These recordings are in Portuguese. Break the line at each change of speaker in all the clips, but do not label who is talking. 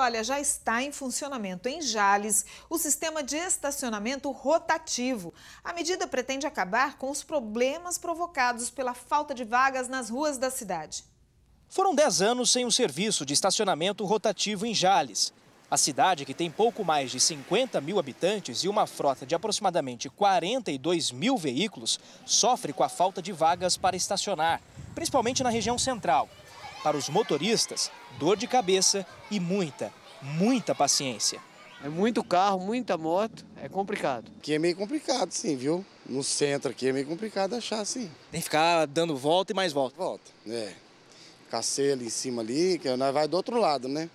Olha, já está em funcionamento em Jales o sistema de estacionamento rotativo. A medida pretende acabar com os problemas provocados pela falta de vagas nas ruas da cidade.
Foram 10 anos sem um serviço de estacionamento rotativo em Jales. A cidade, que tem pouco mais de 50 mil habitantes e uma frota de aproximadamente 42 mil veículos, sofre com a falta de vagas para estacionar, principalmente na região central para os motoristas, dor de cabeça e muita, muita paciência. É muito carro, muita moto, é complicado. Que é meio complicado, sim, viu? No centro aqui é meio complicado achar, sim. Tem que ficar dando volta e mais volta. Volta, é. ali em cima ali, que nós vai do outro lado, né?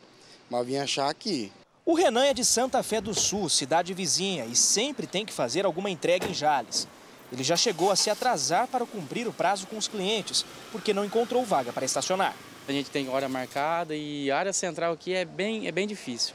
Mas vim achar aqui. O Renan é de Santa Fé do Sul, cidade vizinha, e sempre tem que fazer alguma entrega em Jales. Ele já chegou a se atrasar para cumprir o prazo com os clientes, porque não encontrou vaga para estacionar. A gente tem hora marcada e a área central aqui é bem, é bem difícil.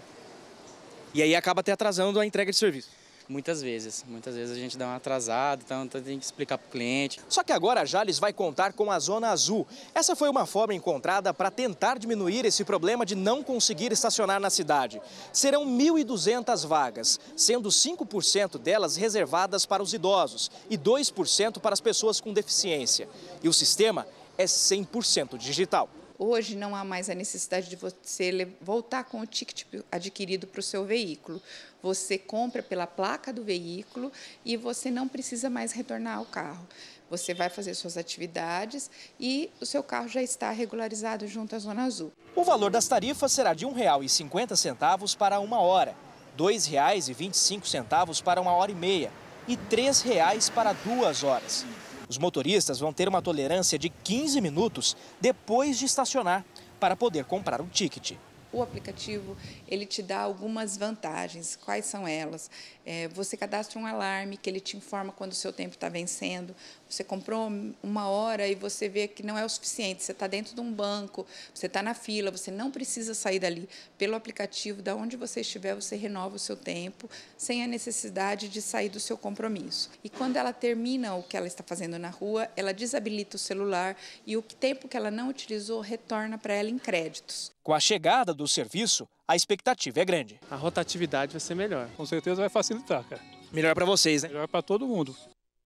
E aí acaba até atrasando a entrega de serviço. Muitas vezes, muitas vezes a gente dá um atrasado, então, então tem que explicar para o cliente. Só que agora a Jales vai contar com a Zona Azul. Essa foi uma forma encontrada para tentar diminuir esse problema de não conseguir estacionar na cidade. Serão 1.200 vagas, sendo 5% delas reservadas para os idosos e 2% para as pessoas com deficiência. E o sistema é 100% digital.
Hoje não há mais a necessidade de você voltar com o ticket adquirido para o seu veículo. Você compra pela placa do veículo e você não precisa mais retornar ao carro. Você vai fazer suas atividades e o seu carro já está regularizado junto à Zona Azul.
O valor das tarifas será de R$ 1,50 para uma hora, R$ 2,25 para uma hora e meia e R$ 3,00 para duas horas. Os motoristas vão ter uma tolerância de 15 minutos depois de estacionar para poder comprar um ticket
o aplicativo ele te dá algumas vantagens. Quais são elas? É, você cadastra um alarme que ele te informa quando o seu tempo está vencendo. Você comprou uma hora e você vê que não é o suficiente. Você está dentro de um banco, você está na fila, você não precisa sair dali. Pelo aplicativo, da onde você estiver, você renova o seu tempo sem a necessidade de sair do seu compromisso. E quando ela termina o que ela está fazendo na rua, ela desabilita o celular e o tempo que ela não utilizou retorna para ela em créditos.
Com a chegada do serviço, a expectativa é grande. A rotatividade vai ser melhor. Com certeza vai facilitar, cara. Melhor para vocês, né? Melhor para todo mundo.